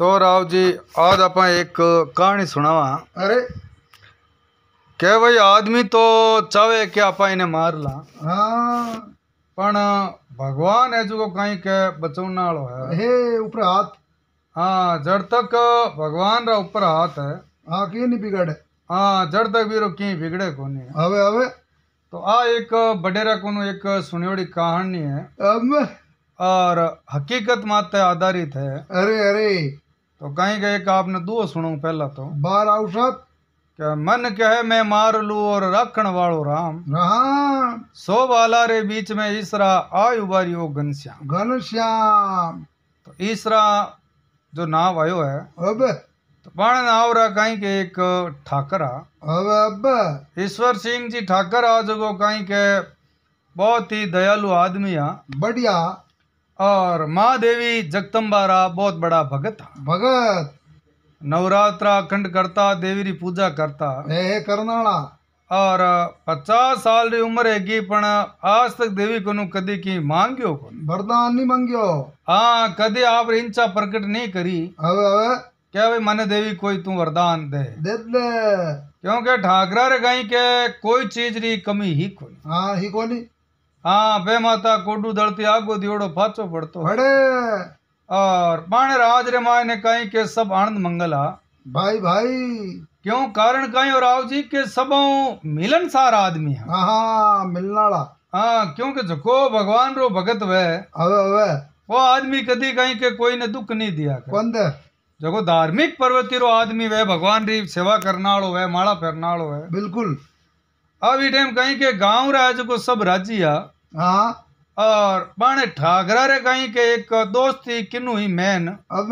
तो राव जी आज आप एक कहानी सुनावा अरे के भाई आदमी तो चाहे कि आप इन्हें मार ला हाँ भगवान है जो कहीं के बचा है हे ऊपर हाथ हाँ जड़ तक भगवान रा ऊपर हाथ है हाँ की नहीं बिगड़े हाँ जड़ तक भी कहीं बिगड़े को नहीं हवे हवे तो आ एक बडेरा को एक सुनियोड़ी कहानी है अब और हकीकत माते आधारित है अरे अरे तो कहीं गए का आपने दो सुनो पहला तो बार औसत क्या मन कहे मैं मार लू और रखण वालो राम राम सो वाला रे बीच में ईसरा आयु हो घनश्याम घनश्याम तो ईसरा जो नाव आयो है अब तो पण आवरा कहीं के एक ठाकरा अब ईश्वर सिंह जी ठाकरा जो कहीं के बहुत ही दयालु आदमी है बढ़िया और माँ देवी जगदम्बारा बहुत बड़ा भगत भगत नवरात्रा अखंड करता देवी री पूजा करता ए करनाला और पचास साल री उम्र है आज तक देवी को कदी की मांगियो वरदान नहीं मांगियो हाँ कदी आप इंचा प्रकट नहीं करी अवे अवे क्या भाई मने देवी कोई तू वरदान दे दे दे क्योंकि ठाकरा रे गाई के कोई चीज री कमी ही कोई हाँ ही कोनी हाँ बे माता कोडू દળતી आगो દિવડો फाचो પડતો और राज रे माय ने के सब आनंद भाई भाई क्यों कारण कहीं और राव जी के आदमी है हाँ हाँ, हाँ क्योंकि जो भगवान रो भगत वे वो आदमी कदी कहीं के कोई ने दुख नहीं दिया कौन दे जगो धार्मिक पर्वती रो आदमी वे भगवान री सेवा करना वे माला फेरना वे बिल्कुल अब ये टाइम कहीं के गांव राज को सब राजी आ हाँ और बाने ठाकरा रे कहीं के एक दोस्त थी किन्नु ही मैन अब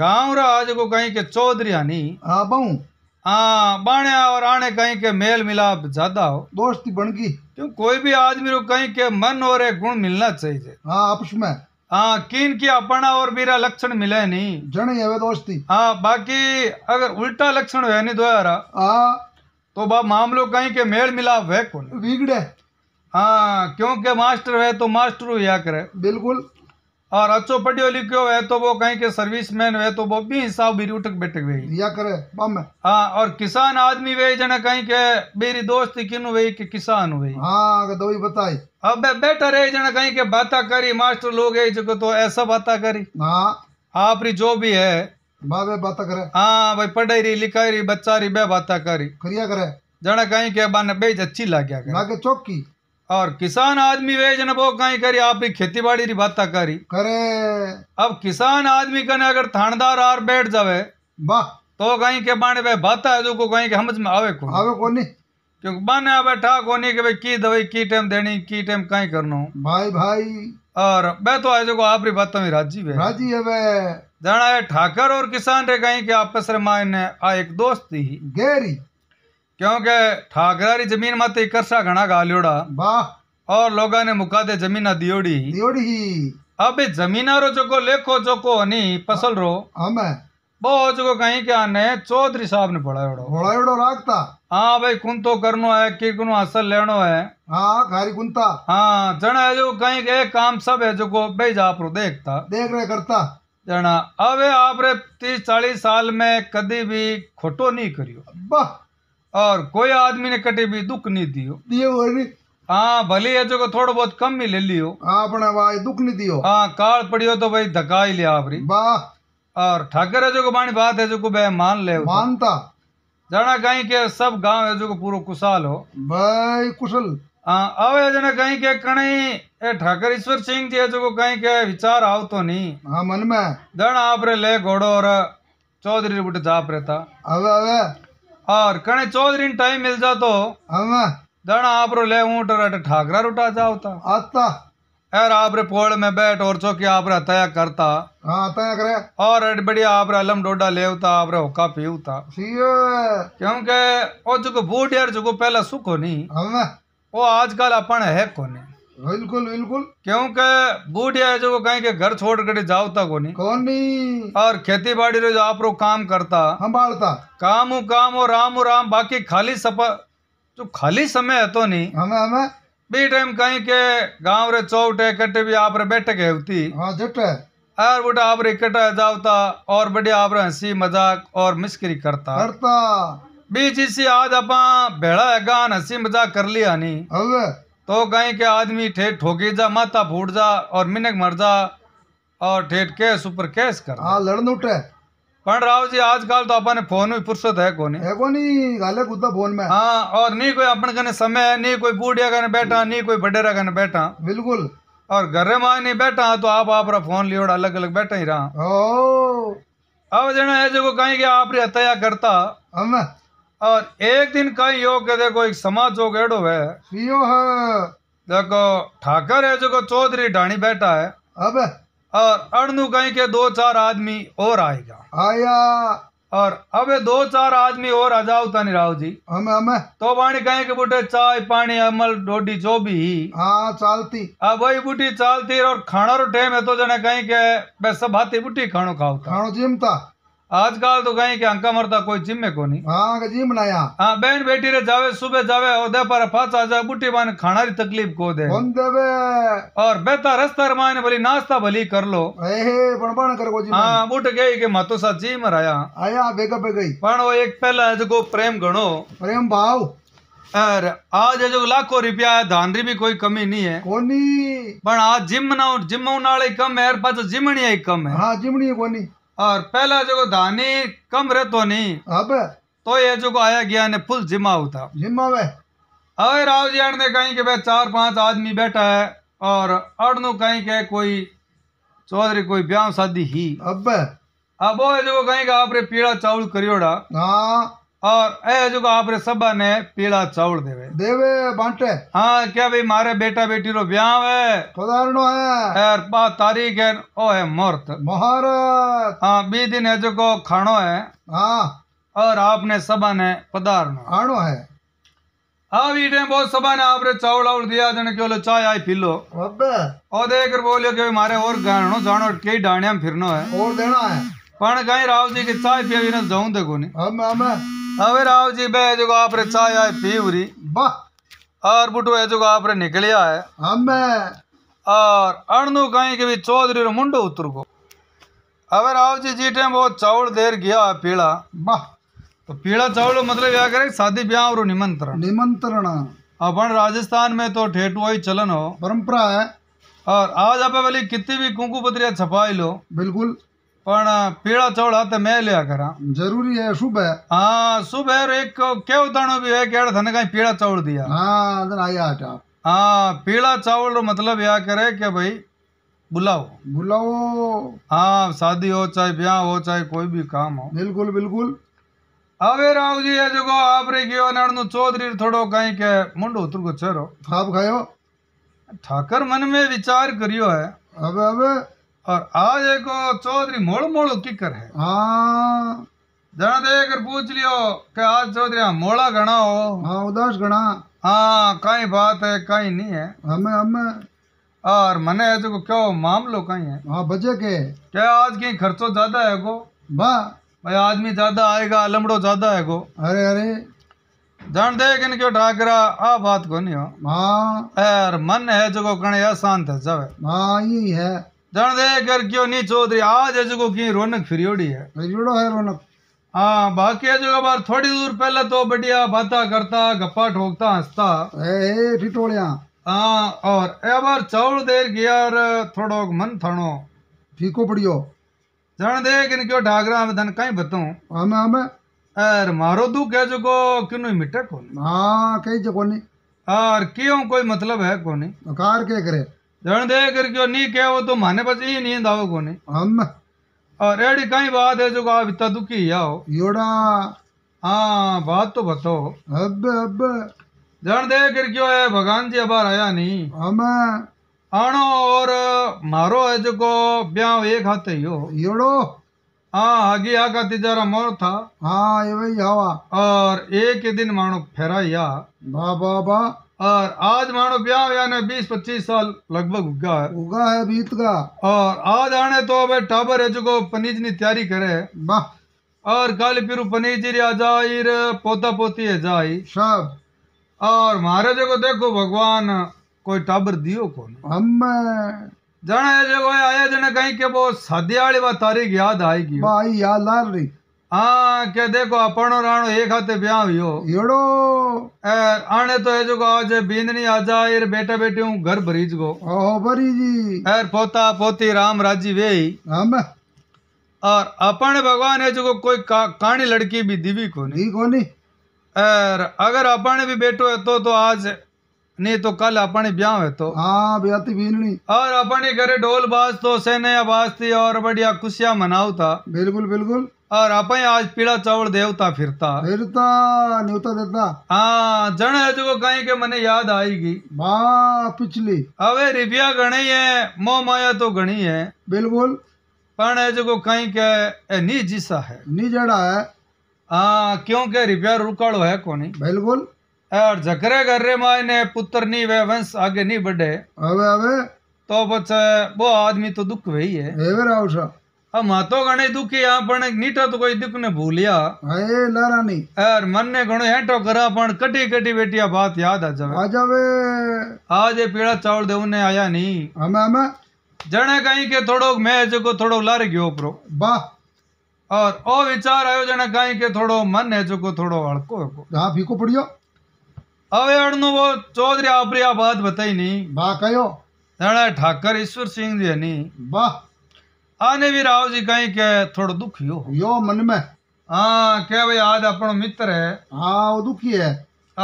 गांव राज को कहीं के चौधरी आनी हाँ बहु हाँ बाने और आने कहीं के मेल मिलाप ज्यादा हो दोस्ती बन गई क्यों कोई भी आदमी को कहीं के मन और एक गुण मिलना चाहिए हाँ आपस में हाँ किन की अपना और मेरा लक्षण मिले नहीं जन दोस्ती हाँ बाकी अगर उल्टा लक्षण है नहीं दो यार हाँ। तो बाप मामलो कहीं के मेल मिला है कौन बिगड़े हाँ क्योंकि मास्टर है तो मास्टर या करे बिल्कुल और अच्छो पढ़ियो लिखियो है तो वो कहीं के सर्विस मैन है तो वो भी हिसाब भी उठक बैठक वे या करे बम हाँ और किसान आदमी वे जने कहीं के मेरी दोस्ती किनु वे कि किसान हुए हाँ दो ही बताई अब बैठा रहे जने कहीं के बाता करी मास्टर लोग है जो तो ऐसा बाता करी हाँ आप जो भी है करे हाँ भाई पढ़ाई बच्चा करी करिया करे कहीं के बाने बेज अच्छी लाग्या लागे चौकी और किसान आदमी वे जन वो कहीं करी आप भी खेती बाड़ी री बात करी करे अब किसान आदमी कने अगर थानदार आर बैठ जावे वाह तो कहीं के बाने वे बात है जो को कहीं के समझ में आवे को आवे को नहीं क्योंकि बने बैठा कोनी के भाई की दवाई की टाइम देनी की टाइम कहीं करनो भाई भाई और मैं तो आज को आपरी बात में राजी है राजी है वे जाना है ठाकर और किसान रे कहीं के आपस रे मायने आ एक दोस्त ही गहरी क्योंकि ठाकरारी जमीन माते करसा घना गालियोड़ा वाह और लोगा ने मुका दे जमीन दियोड़ी दियोड़ी अबे जमीनारो जो को लेखो जो को हनी फसल रो हमें बहुत जगह कहीं क्या ने चौधरी साहब ने बड़ा बड़ा राखता हाँ भाई कुन तो करनो है कि कुन असल लेनो है हाँ खारी कुंता हाँ जना है जो कहीं के काम सब है जो को भाई जा पर देखता देख रहे करता जना अबे आप रे तीस चालीस साल में कदी भी खोटो नहीं करियो वाह और कोई आदमी ने कटे भी दुख नहीं दियो दियो और हाँ भले है जो को थोड़ा बहुत कम ही ले लियो हाँ अपने भाई दुख नहीं दियो हाँ काल पड़ियो तो भाई धका ही लिया आप वाह और ठाकर है जो को बाणी बात है जो को बह मान ले मानता जाना कहीं के सब गांव है जो को पूरा कुशाल हो भाई कुशल आवे जना कहीं के कणे ए ठाकर ईश्वर सिंह जी है जो को कहीं के विचार आओ तो नहीं हाँ मन में दण आप रे ले घोड़ो और चौधरी बुट जाप रहता अबे अबे और कणे चौधरी टाइम मिल जातो हाँ दण आप रो ले ऊँट और ठाकरा रुटा था आता यार आप रे पोड़ में बैठ और चौकी के आप हताया करता हाँ हताया करे और बढ़िया आप रे अलम डोडा लेवता आप रे होका पीवता क्योंकि ओ जो बूढ़ यार जो पहला सुखो नहीं हाँ, वो आजकल अपन है कोनी बिल्कुल बिल्कुल क्योंकि बूढ़िया है जो कहीं के घर छोड़ कर जाओ तक को नहीं कौन नहीं और खेती बाड़ी रे जो आप रो काम करता संभालता काम काम और राम और राम बाकी खाली सपा जो खाली समय है तो नहीं हमें हाँ, हमें हाँ, बी टाइम कहीं के गांव रे चौटे कटे भी आप रे बैठक है होती हाँ जटे और बुढ़ा आप रे कटा जावता और बढ़िया आप रे हंसी मजाक और मिस्करी करता करता बीच इसी आज अपा भेड़ा है गान हंसी मजाक कर लिया नी हवे तो कहीं के आदमी ठेठ ठोकी जा माथा फूट जा और मिनक मर जा और ठेठ केस ऊपर केस कर हाँ लड़न उठे પણ રાવજી આજકાલ તો આપણને ફોન ફુરસત હે કોની है કોની ગાલે કુદા ફોન માં હા और नी कोई अपन कने समय है नी कोई बूढ़िया कने बैठा नी कोई बडेरा कने बैठा बिल्कुल और घरे मां नहीं बैठा तो आप आपरा फोन लियो अलग अलग बैठा ही रहा ओ अब जना है जो कहीं के आपरी हत्या करता हम और एक दिन कहीं योग के देखो एक समाज जो गेड़ो है सीओ है देखो ठाकर है जो चौधरी ढाणी बैठा है अब और अर्णुकई के दो चार आदमी और आएगा आया और अब दो चार आदमी और आ जाओ तानी राव जी हमें हमें तो वाणी कहे के बूटे चाय पानी अमल डोडी जो भी हाँ चालती अब वही बुटी चालती और खाना रो टेम है तो जने कहे के सब हाथी बुटी खानो खाओ खानो जिमता आजकल तो कहीं के अंका मरता कोई जिम में को कोनी हां जिम बनाया हाँ बहन बेटी रे जावे सुबह जावे ओदे पर पाच आ जाए बुटी बान खाना री तकलीफ को दे कौन देवे और बेहतर रस्ता माने भली नाश्ता भली कर लो ए पण कर को जिम हां उठ गई के मातो सा जिम राया आया बेगा पे गई पर वो एक पहला है जो प्रेम गणो प्रेम भाव अरे आज जो लाखों रुपया है धान भी कोई कमी नहीं है कोनी पर आज जिम ना जिम नाले कम है यार और पाछ जिमणी कम है हाँ जिम नहीं है कोनी और पहला जो धानी कम रहतो नहीं अब तो ये जो को आया गया ने फुल जिम्मा होता जिम्मा वे अरे राव जी ने कहीं के भाई चार पांच आदमी बैठा है और अड़नु कहीं के कोई चौधरी कोई ब्याह शादी ही अब अब वो जो कहीं का आपने पीड़ा चावल करियोड़ा हाँ और ए जो आपरे सभा ने पीला चावल देवे देवे बांटे हाँ क्या भाई मारे बेटा बेटी रो ब्याह है पधारणो है और तारीख है ओ है मुहूर्त मुहूर्त हाँ बी दिन है जो खानो है हाँ और आपने सभा ने पधारणो आनो है हाँ बहुत सभा ने आपरे चावल आवल दिया जने के बोलो चाय आई पी लो अबे और देख बोलियो के मारे और गानो जानो कई डाणिया में फिरनो है और देना है पण कहीं राव जी की चाय पिया जाऊं देखो नहीं अबे राव जी હવે રાવજી બે જો આપરે ચાયા પીવરી વાહ और बुटो है जो आपरे निकलिया है हमे हाँ, और अणनु कहीं के भी चौधरी रो मुंडो उतर को अबे राव जी जी टाइम बहुत चावल देर गया पीला वाह तो पीला चावल मतलब क्या करे शादी ब्याह और निमंत्रण निमंत्रण अपन राजस्थान में तो ठेठुआई चलन हो परंपरा है और आज आप वाली कितनी भी कुंकू पत्रिया छपाई लो बिल्कुल जरूरी है शुभ है हाँ एक भी है कहीं पीला चावल दिया हाँ आया हाँ पीला चावल मतलब करे भाई बुलाओ बुलाओ हाँ शादी हो चाहे ब्याह हो चाहे कोई भी काम हो बिल्कुल बिल्कुल હવે રાવજી એ જગો આપણે ગયો નાણનું ચૌધરી થોડો કાંઈ કે મુંડો ઉતરગો છેરો થાપ ખાयो ઠાકર મન મેં વિચાર કર્યો और आज एक चौधरी मोड़ मोड़ो किकर है हाँ जना कर पूछ लियो कि आज चौधरी मोड़ा गणा हो हाँ उदास गणा हाँ कई बात है कई नहीं है हमें हमें और मने है जो क्यों मामलो कहीं है हाँ बजे के क्या आज कहीं खर्चो ज्यादा है गो वाह भाई आदमी ज्यादा आएगा लमड़ो ज्यादा है गो अरे अरे जान दे कि क्यों ठाकरा आ बात को नहीं हो हाँ यार मन है जो कणे शांत है जावे हाँ यही है जन दे क्यों नहीं चौधरी आज अजगो की रौनक फिरियोड़ी है रौनक हाँ बाकी अजगो बार थोड़ी दूर पहले तो बढ़िया बाता करता गप्पा ठोकता हंसता ठिठोड़िया हाँ और ए बार चावल देर गया थोड़ो मन थनो फीको पड़ियो जन दे किन क्यों ढागरा में धन कहीं बताऊं हमें हमें अरे मारो दू कह चुको किनु मिटे कोनी हाँ कही जो कोनी और क्यों कोई मतलब है कोनी कार के करे जन दे कर क्यों नहीं कह वो तो माने बस ही नींद आवे को नहीं और हाँ, एड़ी कई बात है जो आप इतना दुखी या हो योड़ा हाँ बात तो बताओ अब अब जन दे कर क्यों है भगवान जी अबार आया नहीं हम आणो और मारो है जो को ब्याह एक हाथ ही हो योड़ो हाँ आगे आ का तिजारा मोर था हाँ ये भाई हवा और एक दिन मानो फेरा या बा बा बा और आज मानो ब्याह यानी बीस पच्चीस साल लगभग उगा है उगा है बीत का और आज आने तो अब टाबर है जो पनीज ने तैयारी करे वाह और काल पीरू पनीज रिया जाहिर पोता पोती है जाए सब और महाराज को देखो भगवान कोई टाबर दियो कौन हम जाना है जो आया जाना कहीं के वो शादी वाली बात तारीख याद आएगी भाई याद आ रही हाँ के देखो अपनो राणो एक हाथे ब्याह हुयो एड़ो आने तो है जो को आज बींदनी आजा इर बेटा बेटी हूँ घर भरीज गो ओ भरी जी एर पोता पोती राम राजी वे ही हम और अपन भगवान है जो को कोई का, लड़की भी दीवी को नहीं को नहीं एर अगर अपन भी बेटो है तो तो आज नहीं तो कल अपने ब्याह है तो हाँ ब्याती बीननी और अपने घरे ढोल बाज तो सेने बाज थी और बढ़िया खुशियां मनाऊ था बिल्कुल बिल्कुल और आप आज पीला चावल देवता फिरता फिरता न्योता देता हाँ जन है जो कहे के मने याद आएगी माँ पिछली अवे रिपिया गणी है मो माया तो गणी है बिल्कुल पण है जो कहीं के नी जिसा है नी जड़ा है हाँ क्योंकि रिपिया रुकाड़ो है कोनी बिल्कुल और जकरे घर रे माए ने पुत्र नी वे वंश आगे नहीं बढ़े अवे अवे तो बच्चे वो आदमी तो दुख वही है हम तो गणे दुखी आपण नीठो तो कोई दुख ने भूलिया अरे लारा नहीं और मन ने गणो हेटो करा पण कटी कटी बेटिया बात याद आ जावे आ जावे आज ये पीड़ा चावल देऊ ने आया नहीं हमें हमें जने कहीं के थोड़ो मैं जको थोड़ो लार गयो प्रो वाह और ओ विचार आयो जने कहीं के थोड़ो मन है जको थोड़ो हड़को हां फीको पड़ियो अवे अड़नो वो चौधरी आपरिया बात बताई नहीं वाह कहो जने ठाकर ईश्वर सिंह जी नहीं वाह आने भी राव जी कहीं के थोड़ा दुखी हो यो मन में हाँ क्या भाई आज अपनो मित्र है हाँ वो दुखी है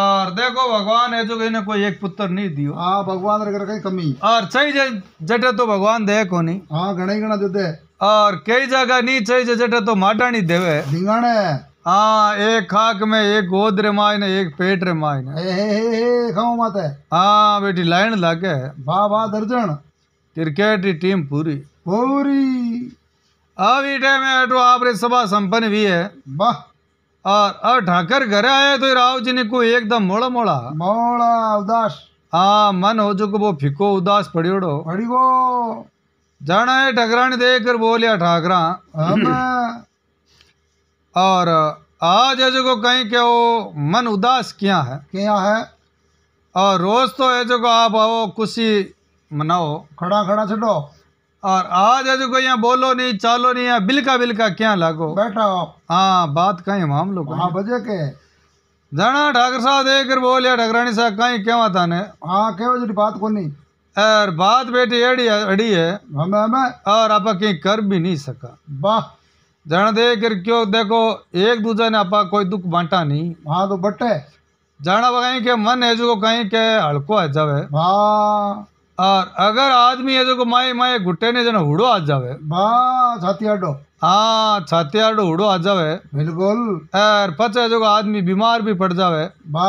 और देखो भगवान है जो इन्हें कोई एक पुत्र नहीं दियो हाँ भगवान रख कहीं कमी और चाहिए जटे तो भगवान दे को नहीं हाँ घना ही घना देते और कई जगह नहीं चाहिए जटे तो माटा नहीं देवे दिंगाने हाँ एक खाक में एक गोद रे मायने एक पेट रे मायने खाओ माता हाँ बेटी लाइन लागे वाह वाह दर्जन क्रिकेट की टीम पूरी होरी अविटे में अटो आपरे सभा संपन्न भी है वाह और अब ठाकर घर आया तो राव जी ने को एकदम मोड़ा मोड़ा मोड़ा उदास हाँ मन हो जो वो फिको उदास पड़ियोड़ो गो जाना है ठकराने देख कर बोलिया ठाकरा और आज है जो को कहीं क्या वो मन उदास किया है क्या है और रोज तो है जो को आप आओ खुशी मनाओ खड़ा खड़ा छो और आज आज को यहाँ बोलो नहीं चालो नहीं यहाँ बिलका बिलका क्या लागो बैठा हाँ बात कहीं हम लोग हाँ बजे के जाना ठाकर साहब देख बोलिया ठाकरानी साहब कहीं कहवा था ने हाँ क्या जी बात को नहीं और बात बेटी अड़ी अड़ी है हमें हमें और आप कहीं कर भी नहीं सका वाह जाना देख कर क्यों देखो एक दूजा ने आपा कोई दुख बांटा नहीं हाँ तो बटे जाना कहीं के मन है जो कहीं के हल्को है जब है हाँ और अगर आदमी है जो माए माए घुटे ने जने हुड़ो आ जावे बा छाती आडो हाँ छाती आडो हुड़ो आ जावे बिल्कुल और पचे जो आदमी बीमार भी पड़ जावे बा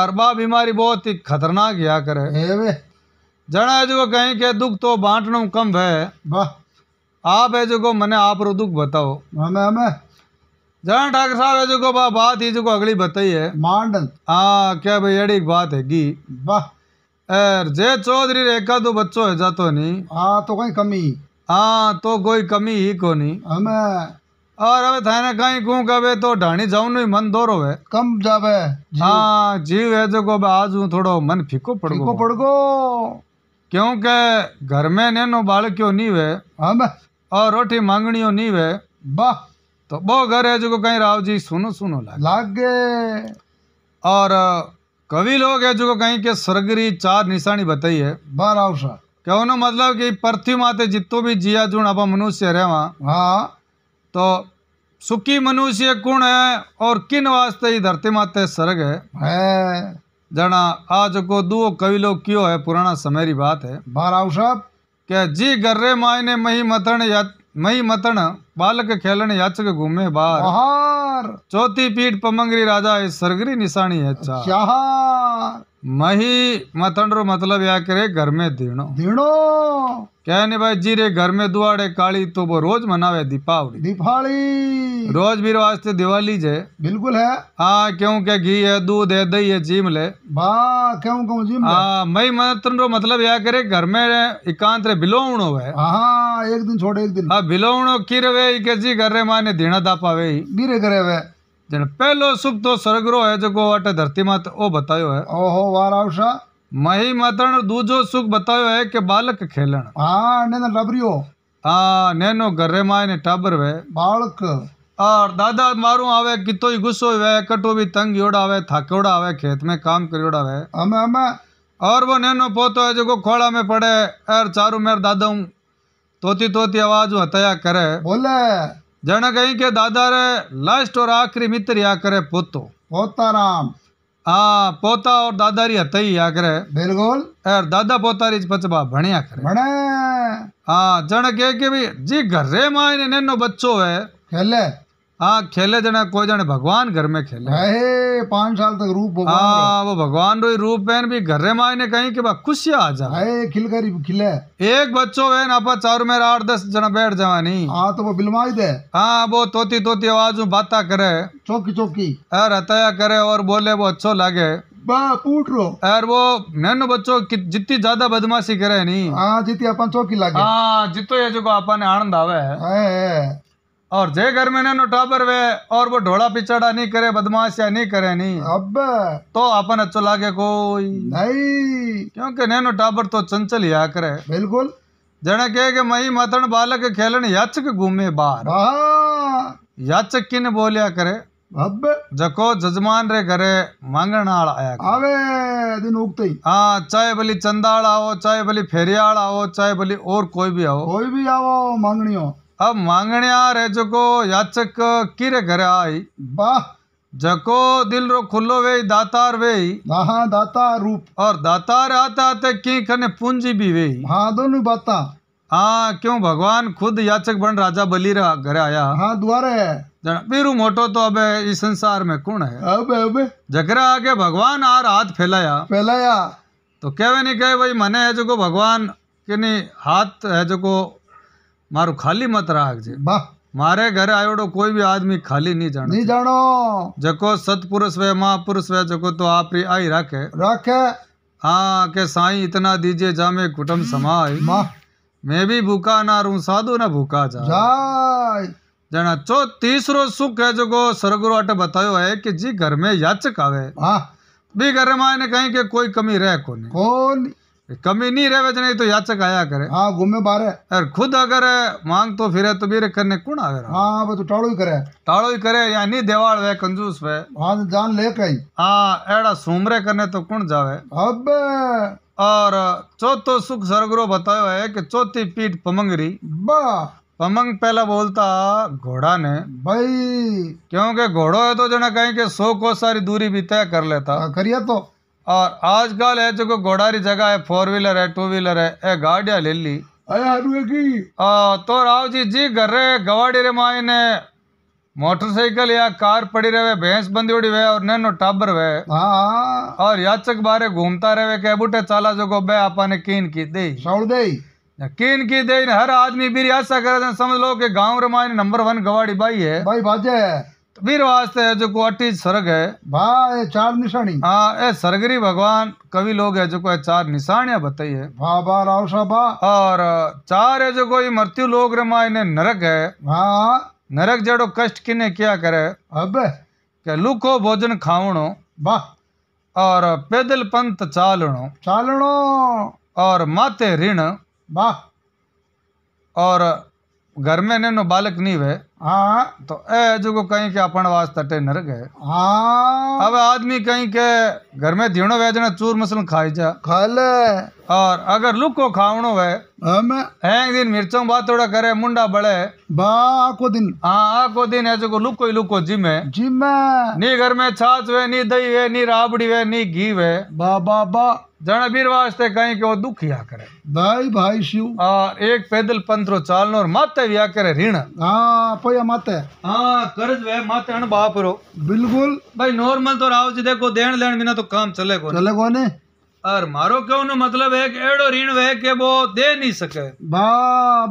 और बा बीमारी बहुत ही खतरनाक या करे एवे। जना है जो कहीं के दुख तो बांटना कम है बा आप है जो मने आप रो दुख बताओ हमें हमें जना ठाकुर साहब है जो बा बात ही जो अगली बताई है मांडन हाँ क्या भाई अड़ी बात है वाह जे चौधरी रेखा तो बच्चो है जातो नहीं हाँ तो कहीं कमी हाँ तो कोई कमी ही को नहीं हमें और अब ना कहीं कू कबे तो ढाणी जाऊ नहीं मन दोरो है कम जावे हाँ जीव है जो को आज हूँ थोड़ो मन फीको पड़गो गो पड़गो क्योंकि घर में नैनो बालक्यो नहीं वे हम और रोटी मांगणियों नहीं वे बा तो बो घर है जो कहीं राव जी सुनो सुनो लागे लागे और कवि लोग है जो कहीं के स्वर्गरी चार निशानी बताई है आवशा क्या कहनो मतलब कि पृथ्वी माते जितो भी जिया जुन आप मनुष्य रहे वहाँ हाँ तो सुखी मनुष्य कौन है और किन वास्ते ही धरती माते स्वर्ग है है जना आज को दो कवि लोग क्यों है पुराना समय री बात है बार आवशा क्या जी गर्रे मायने मही मतन या मही मतन बालक खेलन याचक घूमे हाँ चौथी पीठ पमंगरी राजा ये सरगरी निशानी है चार अच्छा। चार अच्छा। मही मतंड्रो मतलब या करे घर में देणो देणो कहने भाई जी रे घर में दुआड़े काली तो वो रोज मनावे दीपावली दीपावली रोज भी वास्ते दिवाली जे बिल्कुल है हाँ क्यों क्या घी है दूध है दही है जीम ले क्यों क्यों जीम हाँ मई मतंड्रो मतलब या करे घर में एकांत रे बिलोवणो है हाँ एक दिन छोड़े एक दिन हाँ बिलोवणो की रे जी घर रे माने देना दापा वे बीरे करे वे जन पहलो सुख तो सरगरो है जो अटे धरती मत ओ बतायो है ओहो वार आवशा मही मातण दूजो सुख बतायो है के बालक खेलन हां ने लबरियो हां नेनो घरे माय ने टाबर वे बालक और दादा मारू आवे कितो ही गुस्सो वे कटो भी तंग योड़ा आवे थाकोड़ा आवे खेत में काम करियोड़ा वे हमें हमें और वो नेनो पोतो है जो खोड़ा में पड़े और चारू मेर दादा तोती तोती आवाज हतया करे बोले जन कहीं के दादा रे लास्ट और आखिरी मित्र या करे पोतो पोता राम हाँ पोता और दादा री हतई या करे बिल्कुल और दादा पोता री पचबा भणिया करे भणे हाँ जन कह के भी जी घर रे माँ नैनो बच्चो है खेले हाँ खेले जना कोई जने भगवान घर में खेले अहे पांच साल तक रूप हाँ वो भगवान रो रूप पहन भी घर रे मायने कहीं कि बा खुशियां आ जा खिल कर खिले एक बच्चो वे आपा चारों में आठ दस जना बैठ जावा नहीं हाँ तो वो बिलवा दे हाँ वो तोती तोती आवाज बाता करे चौकी चौकी अरे रतया करे और बोले वो अच्छो लागे यार वो नैनो बच्चों जितनी ज्यादा बदमाशी करे नहीं हाँ, जितनी अपन चौकी लगे हाँ जितो ये जो अपन आनंद आवे है और जे घर में नो टाबर वे और वो ढोला पिछड़ा नहीं करे बदमाशिया नहीं करे नहीं अब तो अपन अच्छो लागे कोई नहीं क्योंकि नैनो टाबर तो चंचल या करे बिल्कुल जने कहे के मई मतन बालक खेलन याचक घूमे बाहर याचक किन बोलिया करे अब जको जजमान रे घरे मांगण आला आया आवे दिन उगते ही हाँ चाहे भली चंदाड़ आओ चाहे भली फेरियाड़ आओ चाहे भली और कोई भी आओ कोई भी आओ मांगनी हो अब मांगण्या रे जको याचक किरे घर आई वाह जको दिल रो खुल्लो वे दातार वे हाँ दाता रूप और दातार आता आते की कने पूंजी भी वे हाँ दोनों बाता हाँ क्यों भगवान खुद याचक बन राजा बलि रहा घर आया हाँ द्वारा है बीरू मोटो तो अबे इस संसार में कौन है अबे अबे जकरा आगे भगवान आर हाथ फैलाया फैलाया तो कहवे नहीं कहे भाई मने है जो को भगवान के नहीं हाथ है जो को મારું ખાલી મત રાખજે વાહ मारे घर आयोडो कोई भी आदमी खाली नहीं जानो नहीं जानो जको सतपुरुष वे महापुरुष वे जको तो આપરી आई राखे राखे हाँ के साईं इतना दीजिए जा मैं कुटुम समाई मैं भी भूखा ना रू साधु ना भूखा जा जना चो तीसरो सुख है जो सरगुरु अट बतायो है कि जी घर में याचक आवे भी घर में आने कहीं के कोई कमी रह कोनी कोनी कमी नहीं रहे जने तो याचक आया करे हाँ घूमे बारे अरे खुद अगर मांग तो फिर तो भी करने कौन आवे हाँ वो तो टाड़ो ही करे टाड़ो ही करे या नहीं देवाड़ वे कंजूस वे हाँ तो जान ले कहीं हाँ ऐडा सुमरे करने तो कौन जावे अब और चौथो सुख सरगरो बतायो है कि चौथी पीठ पमंगरी बा पमंग पहला बोलता घोड़ा ने भाई क्योंकि घोड़ो है तो जना कहीं के सौ को सारी दूरी भी तय कर लेता हाँ, करिए तो और आजकल है जो घोड़ारी जगह है फोर व्हीलर है टू व्हीलर है ए गाड़िया ले ली आ, तो राव जी जी घर रहे गवाड़ी रे मायने मोटरसाइकिल या कार पड़ी रहे भैंस बंदी उड़ी वे और नैनो टाबर वे हाँ। और याचक बारे घूमता रहे के बुटे चाला जो बे आपा ने कीन की दे कीन की दे हर आदमी भी आशा कर समझ लो कि गांव रे मायने नंबर वन गवाड़ी बाई है भाई बाजे है वीर वास्ते है जो अटी स्वर्ग है भाई चार निशानी हाँ ए सरगरी भगवान कवि लोग है जो को चार निशानियां बताई है भा बा राव साबा और चार है जो कोई मृत्यु लोग रमा इन्हें नरक है हाँ नरक जड़ो कष्ट किने क्या करे अब के लुको भोजन खावणो वाह और पैदल पंत चालणो चालणो और माते ऋण वाह और घर में नो बालक नहीं वे हाँ तो ए जो कहीं के अपन वास्ता अटे नरक है हाँ अब आदमी कहीं के घर में धीणो वे जना चूर मसल खाई जा खा ले और अगर लुको को खावणो है एक दिन मिर्चों बात थोड़ा करे मुंडा बड़े बा को दिन हाँ को दिन है जो लुक कोई लुक को जिम है जिम है नी घर में छाछ वे नी दही है नी राबड़ी वे नी घी वे बा बा बा जन अबीर वास्ते कहीं के वो दुखिया करे भाई भाई शिव आ, एक पैदल पंथरो चालनो और माते भी आ करे ऋण हाँ पैया माते हाँ कर्ज वे माते अन बाप रो बिल्कुल भाई नॉर्मल तो राव जी देखो देन लेन बिना तो काम चले को चले को ने और मारो क्यों नो मतलब है कि एड़ो ऋण वे के वो दे नहीं सके बा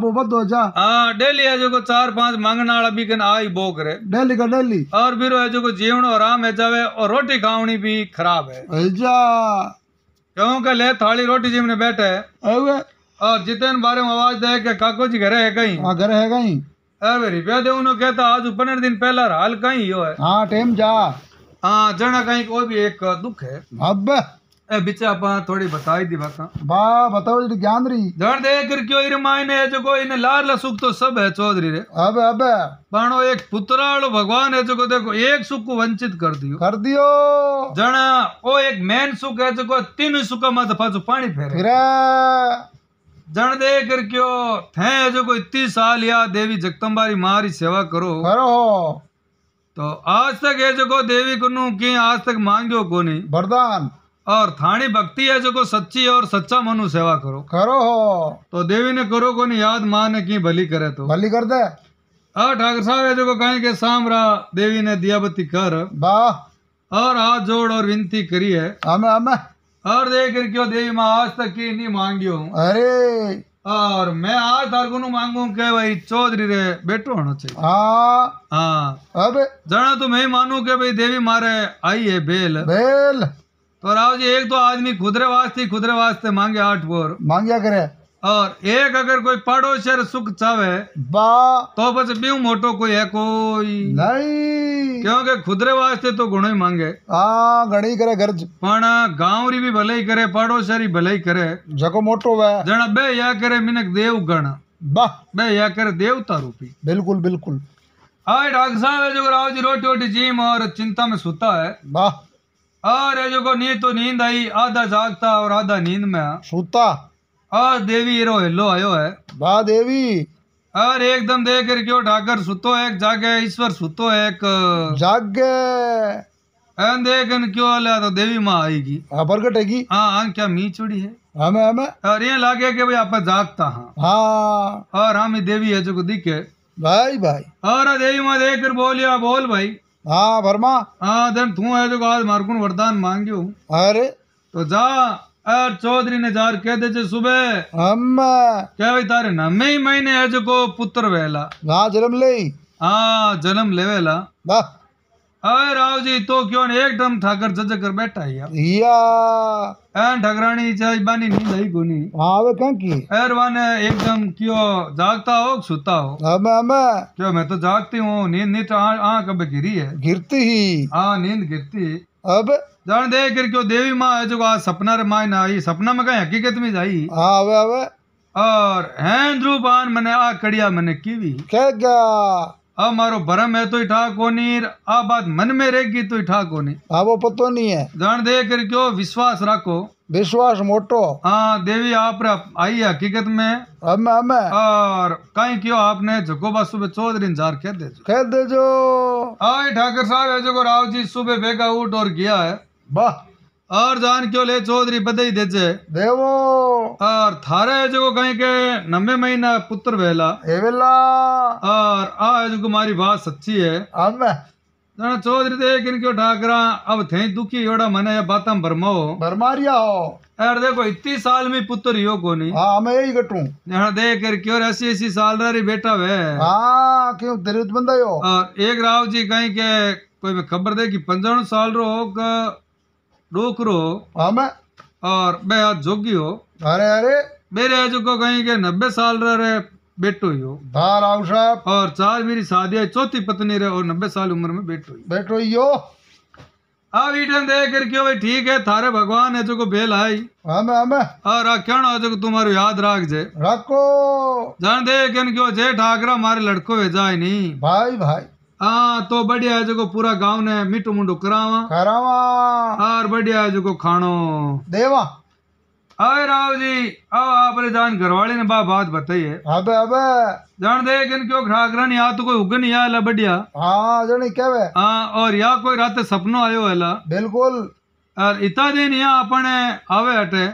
वो बद हो जा हां डेली है जो को चार पांच मांगना वाला भी कन आई बो करे डेली का डेली और भी है जो को जीवन आराम है जावे और रोटी खावनी भी खराब है जा क्यों कह ले थाली रोटी जी बैठे है और जितेन बारे में आवाज दे के काको जी घर है कहीं हाँ घर है कहीं अरे रुपया दे उन्होंने कहता आज पंद्रह दिन पहला हाल कहीं यो है हाँ टाइम जा हाँ जना कहीं कोई भी एक दुख है अब ए बिचा थोड़ी बताई दी बाका बा बताओ जी ज्ञान री जान दे कर क्यों इरे मायने है जो को इन लार ला सुख तो सब है चौधरी रे अब अब बाणो एक पुत्रालो भगवान है जो को देखो एक सुख को वंचित कर दियो कर दियो जना ओ एक मेन सुख है जो को तीन सुख मत फाजो पानी फेरे फिरे जन दे कर क्यों थे जो को इतनी साल या देवी जगदम्बारी मारी सेवा करो करो तो आज तक है जो को देवी कुनु की आज तक मांगियो कोनी वरदान और थानी भक्ति है जो को सच्ची और सच्चा मनु सेवा करो करो हो तो देवी ने करो को नहीं याद माँ ने की भली करे तो भली कर दे ठाकुर साहब है जो को कहीं के सामरा देवी ने दियाबती कर वाह और हाथ जोड़ और विनती करी है आमे आमे और देख कर क्यों देवी माँ आज तक की नहीं मांगी हूँ अरे और मैं आज तारको नु मांगू के भाई चौधरी रे बेटो होना चाहिए हाँ हाँ अब जना तो मैं मानू के भाई देवी मारे आई है बेल बेल तो राव जी एक तो आदमी खुदरे वास्ते खुदरे वास्ते मांगे आठ बोर मांगिया करे और एक अगर कोई पड़ोसर सुख चावे बा तो बस बी मोटो कोई है कोई नहीं क्योंकि खुदरे वास्ते तो गुण ही मांगे हाँ घड़ी करे घर पण गांव री भी भले ही करे पड़ोसर ही भले ही करे जको मोटो वे जना बे या करे मिनक देव गण बा बे या करे देवता रूपी बिल्कुल बिल्कुल हाय डॉक्टर साहब जो राव जी रोटी रोटी जीम और चिंता में सुता है बा अरे जो को नींद तो नींद आई आधा जागता और आधा नींद में सूता आ देवी रो हेलो आयो है वाह देवी और एकदम देख कर क्यों ठाकर सुतो एक जागे ईश्वर सुतो एक जागे एन देखन क्यों आला तो देवी माँ आएगी प्रकट हाँ, प्रगटेगी हाँ हाँ क्या मी चुड़ी है हमें हाँ, हमें और ये लागे के भाई आप जागता हाँ हाँ और हम देवी है जो को दिखे भाई भाई और देवी माँ देख कर बोलिया बोल भाई હા ભરમા હા તને તું આવ્યો તો આજ મારું વરદાન માંગ્યું અરે તો જા અર ચૌધરી ને જાર કહે દેજે સુબે અમ્મા કે ભાઈ તારે નમે મહિને એજ કો પુત્ર વહેલા હા જન્મ લઈ હા જન્મ લેવેલા વાહ अरे राव जी तो क्यों एकदम ठाकर जज कर बैठा है यार या एन ठगरानी चाहे बानी नींद आई कोनी हां वे कहां की अरे वाने एकदम क्यों जागता हो सुता हो अब अब क्यों मैं तो जागती हूँ नींद नींद आ, आ कब गिरी है गिरती ही हां नींद गिरती अब जान दे कर क्यों देवी माँ है जो आज सपना रे माँ ना आई सपना में कहीं हकीकत में जाई हां वे अब और हैं ध्रुवान मने आ कड़िया मने कीवी क्या આ મારો ભરમ હે તોય ઠા કોની आ बात मन में रहेगी तो इठा કોની હા વો પતો નહીં હે જાણ દે કર કયો વિશ્વાસ રાખો विश्वास मोटो हाँ देवी आप आई हकीकत में अब मैं, हमें और कहीं क्यों आपने बात सुबह चौधरी इंतजार कह दे जो। कह दे जो हाँ ठाकर साहब है जो राव जी सुबह बेगा उठ और गया है वाह और जान क्यों ले चौधरी बधाई देजे देवो और थारे जो कहीं के नमे महीना पुत्र वेला हे वेला और आज को मारी बात सच्ची है अब जना चौधरी देख इनके ठाकरा अब थे दुखी योड़ा मने ये बात भरमाओ भरमारिया हो यार देखो इतनी साल में पुत्र यो को नहीं हाँ मैं यही कटू जना देख कर क्यों ऐसी ऐसी साल रही बेटा वे हाँ क्यों दरिद्र बंदा यो और एक राव जी कहीं के कोई खबर दे कि पंचावन साल रो का डोकरो आमे और मैं आज जोगी हो अरे अरे मेरे आज को कहीं के नब्बे साल रह रहे बेटो ही हो धार आऊ साहब और चार मेरी शादी है चौथी पत्नी रहे और नब्बे साल उम्र में बेटो ही बेटो ही हो अब ईटन दे कर क्यों भाई ठीक है थारे भगवान है जो को बेल आई हमें हमें और आ आख्याण ना जो को तुम्हारे याद रख जे रखो जान दे क्यों जे ठाकरा मारे लड़को भेजा ही नहीं भाई भाई हाँ तो बढ़िया है जो पूरा गांव ने मिठू मुंडू करावा करावा और बढ़िया है जो खानो देवा अरे राव जी अब आप जान घरवाले ने बा बात बताई है अब अबे जान दे किन क्यों घाघरा नहीं आ तो कोई उगन या ला बढ़िया हाँ जने क्या है हाँ और या कोई रात सपनो आयो है ला बिल्कुल और इतना दिन यहाँ अपने आवे हटे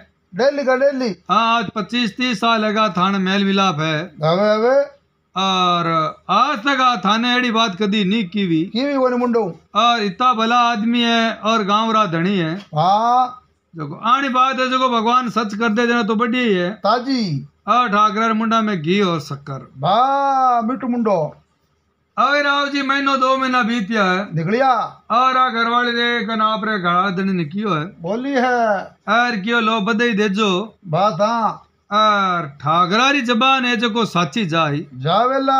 डेली का डेली हाँ आज पच्चीस तीस साल लगा थाने मेल मिलाप है अबे अबे और आज तक थाने एडी बात कदी नहीं की भी की भी कोने मुंडो और इतना भला आदमी है और गांव रा धनी है हाँ देखो आनी बात है जो भगवान सच कर दे देना तो बढ़िया ही है ताजी और ठाकरा मुंडा में घी और शक्कर बा मिठू मुंडो अरे राव जी महीनो दो महीना बीत गया है निकलिया और आ घर वाले रे कना आप रे घड़ा दनी निकियो है बोली है अरे क्यों लो बदई दे जो बात हाँ ठागरा री जबान है जो को साची जाए जावेला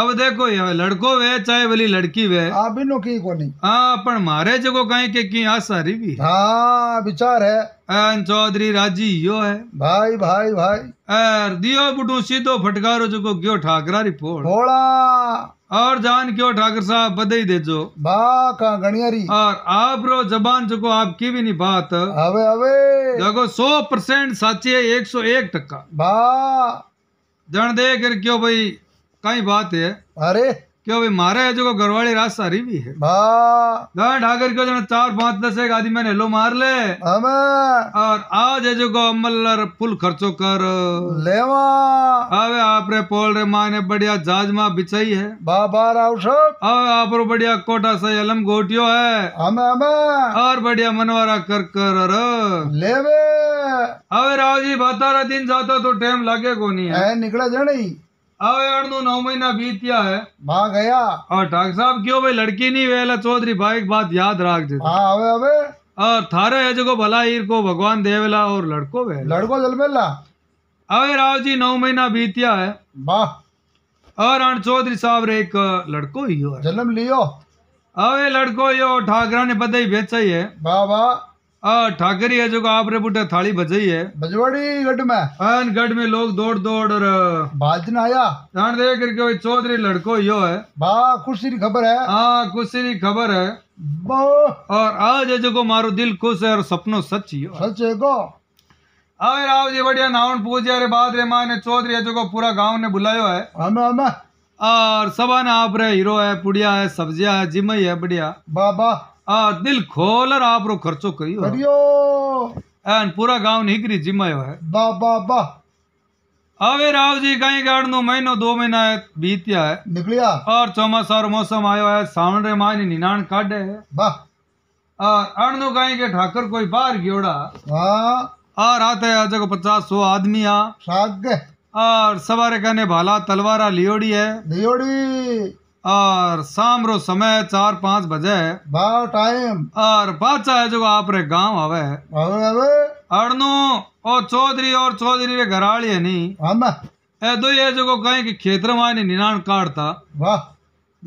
अब देखो ये लड़को वे चाहे वाली लड़की वे आप इनो की को नहीं हां पण मारे जो को काई के की आशा री भी हां विचार है अन चौधरी राजी यो है भाई भाई भाई अर दियो बुटू सीधो फटकारो जो को गयो ठागरारी री फोड़ फोड़ा और जान क्यों ठाकर साहब बधाई दे जो का और आप रो जबान चुको आपकी भी नहीं बात हवे हवे देखो सौ परसेंट साची है एक सौ एक टक्का बा जन दे कर क्यों भाई कई बात है अरे क्यों भाई महाराज को गढ़वाली रात सारी भी है ठाकर को जना चार पांच दस एक आदमी मैंने लो मार ले और आज है जो अमल्लर फुल खर्चो कर लेवा अबे आप रे पोल रे माने ने बढ़िया जाजमा बिछाई है बाबा अबे आप रो बढ़िया कोटा सही अलम गोटियो है हमें हमें और बढ़िया मनवारा कर कर लेवे अबे राव जी बता दिन जाता तो टाइम लगे को नहीं है निकला जा नहीं अवयण नु नौ महीना बीत गया है मां गया और डॉक्टर साहब क्यों भाई लड़की नहीं वेला चौधरी भाई एक बात याद रख दे हां अबे अबे और थारे है जो भला ईर को भगवान देवेला और लड़को वे लड़को जलबेला अबे राव जी नौ महीना बीत गया है वाह और अण चौधरी साहब रे एक लड़को ही हो जन्म लियो अबे लड़को यो ठाकरा ने बधाई बेचाई है वाह वाह आ ठाकरी है जो को आपरे बुटे थाली बजाई है बजवाड़ी गढ़ में अन गढ़ में लोग दौड़ दौड़ और भाजन आया ध्यान दे करके वही चौधरी लड़को यो है बा खुशी की खबर है हाँ खुशी की खबर है और आज है जो मारो दिल खुश है और सपनो सच ही सच है को अरे राव जी बढ़िया नावन पूजा रे बाद रे माँ ने चौधरी है जो पूरा गाँव ने बुलायो है हमें हमें और सबा ने आप रे हीरो है पुड़िया है सब्जिया है जिमई है बढ़िया बाबा आ दिल खोल और आप रो खर्चो करियो करियो एन पूरा गांव निगरी जिमायो है बा बा बा आवे राव जी कहीं गाड़ नो महीनो दो महीना है बीतिया है निकलिया और चौमासा और मौसम आयो है सावन रे माय निनान काढ़े है वाह आ नो गाय के ठाकर कोई बाहर गियोड़ा हां आ रात है आज को 50 100 आदमी आ साग और सवारे कने भाला तलवारा लियोड़ी है लियोड़ी और शाम रो समय चार पाँच बजे बा टाइम और बादशाह है जो आप रे गांव आवे अड़नो ओ चौधरी और चौधरी रे घराली है नी ए दो ये जो कहीं के खेतर मानी निनान काटता वाह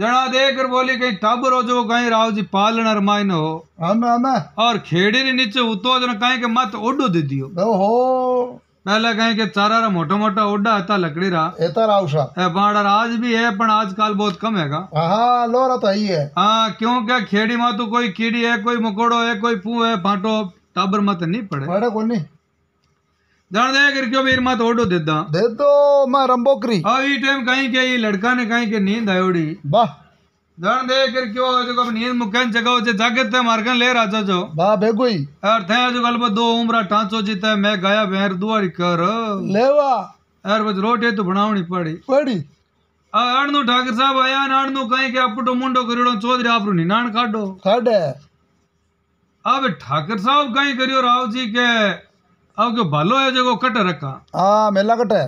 जना देख बोली कहीं टाबर हो जो कहीं राव जी पालन मायने हो आमा, आमा। और खेड़ी नीचे उतो जना कहीं के मत उडू दे दियो ओहो पहले कहें कि चारा रा मोटा मोटा उड्डा आता लकड़ी रहा इतर आउसा आज भी है पर आजकल बहुत कम है का हाँ, हाँ लोरा तो ही है हाँ क्यों क्या खेड़ी मा तो कोई कीड़ी है कोई मुकोड़ो है कोई पू है फाटो टाबर मत नहीं पड़े पड़े कौन जान दे क्यों भी मत ओडो दे दो मैं रंबोकरी हाँ टाइम कहीं के ये लड़का ने कहीं के नींद आयोड़ी वाह જણ દે કર કયો જો કબ નીન મુકન જગાવ જે જાગત તે માર્ગન લે રાજા જો બા ભેગોઈ અર થે જો ગલબ દો ઉમરા ટાંચો જીતે મે ગયા વેર દુવારી કર લેવા અર બજ રોટે તો ભણાવણી પડી પડી આ અણનું ઠાકર સાહેબ આયા ને અણનું કઈ કે આપટો મુંડો કર્યો ચોધરી આપરું નાણ કાઢો કાઢે अब ठाकर साहब कहीं करियो राव जी के अब के भालो है जो कट रखा हाँ मेला कट है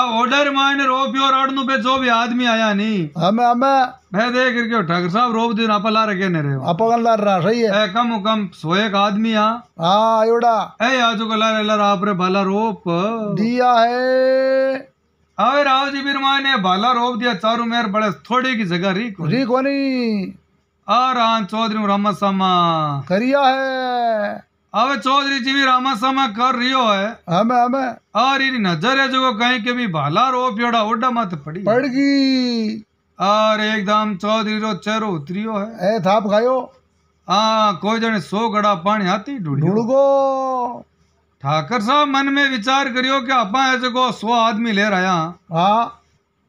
ऑर्डर मायने रोब और अड़नु पे जो भी आदमी आया नहीं हमें हमें मैं देख करके ठाकुर साहब रोप दिन आप ला रखे ने रहे आपा ला रहा सही है ए कम कम सो एक आदमी आ हां एड़ा ए आज को ला ला आप रे भला रोप दिया है अरे राव जी बिरमा ने भाला रोप दिया चारों मेर बड़े थोड़ी की जगह री को री कोनी आ राम चौधरी रामा सामा करिया है अबे चौधरी जी भी रामासमा कर रियो है हमे हमे और इन नजर है जो कहीं के भी भाला रो प्योड़ा उड़ा मत पड़ी पड़ गई और एकदम चौधरी रो चेहरो उतरियो है ए थाप खायो हाँ कोई जने सो गड़ा पानी आती ढूंढो ठाकर साहब मन में विचार करियो कि आप ऐसे को सो आदमी ले रहा हाँ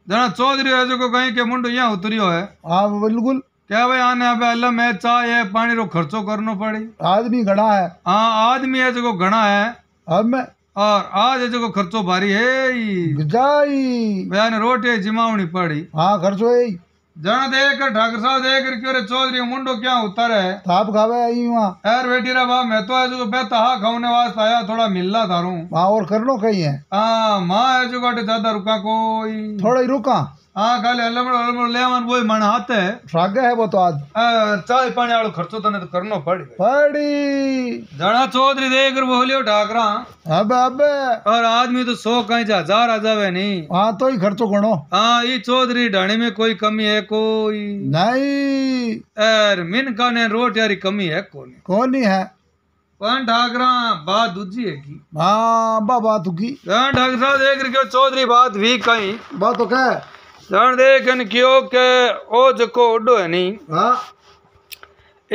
जना चौधरी ऐसे को कहीं के मुंडो यहाँ उतरियो है हाँ बिल्कुल क्या भाई आने अब अल्लाह मैं चाय है पानी रो खर्चो करना पड़े आदमी घना है हाँ आदमी है जो घना है अब मैं और आज जो खर्चो भारी है रोटी जिमावनी पड़ी हाँ खर्चो है जना देख ठाकुर साहब देख क्यों रे चौधरी मुंडो क्या उतर है ताप तो खावे आई हुआ यार बेटी रहा बाप मैं तो आज को बेहता हा खाने वास्ते आया थोड़ा मिलना था रू और कर लो कहीं है हाँ माँ है जो दादा रुका कोई थोड़ा ही रुका હા કાલે લમડો લમડો લેવાનું હોય મને હાથે ફાગે હે તો આજ ચાય પાણી વાળો ખર્ચો તને તો કરનો પડી પડી જણા ચૌધરી દે કર બોલ્યો ઠાકરા અબે અબે और आदमी तो सौ कहीं जा हजार आ जावे नहीं हाँ तो ही खर्चो गणो हाँ ये चौधरी ढाणी में कोई कमी है कोई नहीं अरे मिनका ने रोट यारी कमी है कोनी कोनी है પણ ઠાકરા બા દુજી હેગી હા બા બા દુગી ઠાકરા દેખ રહ્યો ચૌધરી બાત વી કઈ બા તો કહે जान देखन कियो के ओ जको ओडो है नी हां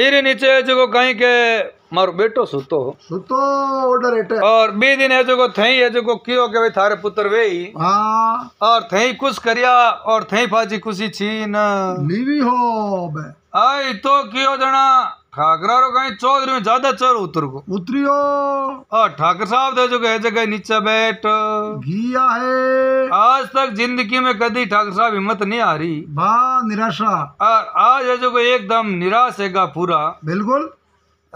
इरे नीचे जको कहीं के मारो बेटो सुतो सुतो ऑर्डर एटे और बी दिन है जको थई है जको कियो के भाई थारे पुत्र वे ही हां और थई कुछ करिया और थई फाजी खुशी छीन लीवी हो बे आई तो कियो जना ठाकरारो कहीं चौधरी में ज्यादा चोर उतर को उतरियो ठाकर साहब दे जो है जगह नीचे बैठ घिया है आज तक जिंदगी में कभी ठाकर साहब हिम्मत नहीं आ रही बा निराशा और आज है जो एकदम निराश है पूरा बिल्कुल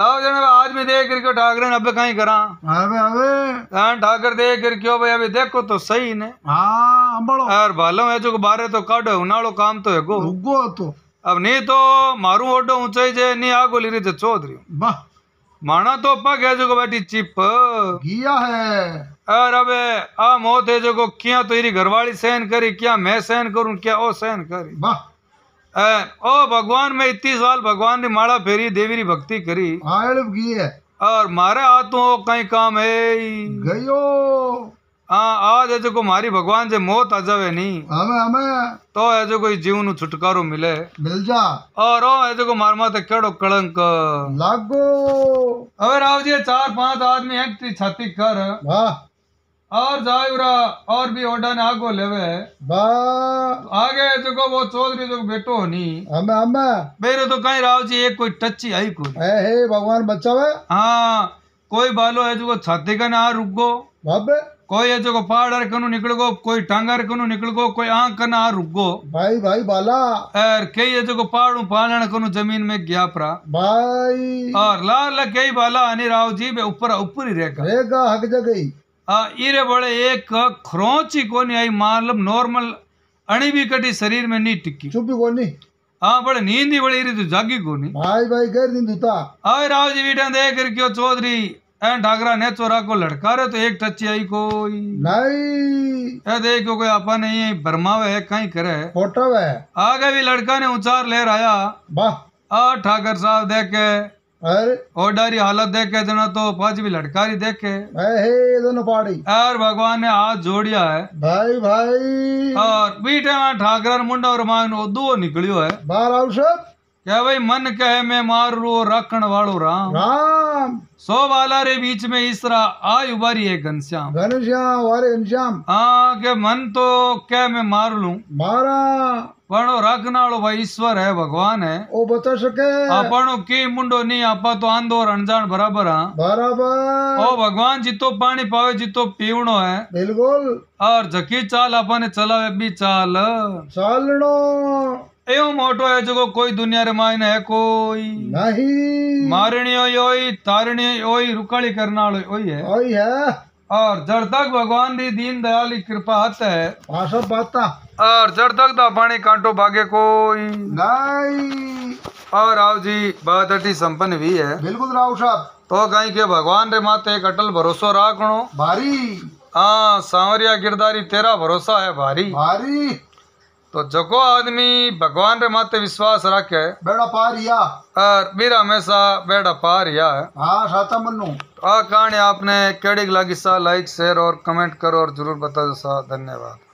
आज में देख करके ठाकरे ने अब कहीं करा अबे अबे ठाकर देख करके भाई अभी देखो तो सही ने हाँ और भालो है जो बारे तो काटो उनालो काम तो है गो। गो तो अब नहीं तो मारू ओडो ऊंचाई जे नहीं આ गोली रही चौधरी वाह माना तो अपा कह जो बेटी चिप गिया है और अबे आ मौत है जो को क्या तो इरी घरवाली सहन करी क्या मैं सहन करूं क्या ओ सहन करी वाह ओ भगवान में इतनी साल भगवान ने माला फेरी देवी री भक्ति करी आयल की है और मारे हाथों कहीं काम है गयो हाँ आज ऐसे को मारी भगवान से मौत आ जावे नी हमें हमें तो ऐसे कोई जीवन छुटकारो मिले मिल जा और ऐसे को मार माते कड़ो कलंक लागो अबे राव जी चार पांच आदमी एक ती छाती कर और जायुरा और भी ओडा ने आगो ले आगे ऐसे को वो चौधरी जो बेटो होनी हमें हमें मेरे तो कहीं राव जी एक कोई टच्ची आई कोई है, भगवान बचावे हाँ कोई बालो है जो छाती का ना कोई है जो पहाड़ हर कनु निकल गो कोई टांग हर कनु निकल गो कोई आंख कना आ रुक गो भाई भाई बाला और कई है जो पहाड़ पालन कनु जमीन में गया परा भाई और लाल कई बाला हनी राव जी बे ऊपर ऊपर ही रहेगा रहेगा हक जगह आ इरे बड़े एक खरोंच ही कोनी आई मतलब नॉर्मल अणी भी कटी शरीर में नहीं टिकी चुप कोनी हाँ बड़े नींद ही बड़ी रही तो जागी कोनी भाई भाई गैर नींद होता आ राव जी बेटा देख कर क्यों चौधरी डागरा ने चोरा को लड़का रहे तो एक टची आई कोई नहीं देखो कोई आपा नहीं भरमावे है कहीं करे फोटो है आगे भी लड़का ने उचार ले रहा आ ठाकर साहब देख के डारी ओडारी हालत देख के तो पांच भी लड़का देख के दोनों पाड़ी और भगवान ने हाथ जोड़िया है भाई भाई और बीटे वहाँ ठाकर मुंडा और मांग दो निकलियो है बाहर क्या भाई मन कहे मैं मार रो रखण वालो राम राम सो वाला रे बीच में इसरा आयु बारी है घनश्याम घनश्याम वाले घनश्याम हाँ के मन तो कह मैं मार लू मारा पढ़ो रखना वालो भाई ईश्वर है भगवान है ओ बता सके अपनो हाँ, की मुंडो नहीं आप तो आंदो अनजान बराबर हाँ बराबर ओ भगवान जितो पानी पावे जितो पीवनो है बिल्कुल और जकी चाल आपने चलावे भी चाल चालो एवं मोटो है जो कोई दुनिया रे मायने है कोई नहीं मारणियो ओई तारणियो ओई रुकाली करना ओई है ओई है और जड़ तक भगवान री दीन दयाल की कृपा हत है सब पाता और जड़ तक दा पानी कांटो भागे कोई नहीं और राव जी बात अटी संपन्न भी है बिल्कुल राव साहब तो कहीं के भगवान रे माते एक अटल भरोसा राखणो भारी हाँ सांवरिया गिरदारी तेरा भरोसा है भारी भारी तो जो आदमी भगवान रे माते विश्वास रखे बेड़ा पार या और मेरा हमेशा बेड़ा पार या है हाँ तो आ कहानी आपने केड़ी लागी सा लाइक शेयर और कमेंट करो और जरूर बता दो सा धन्यवाद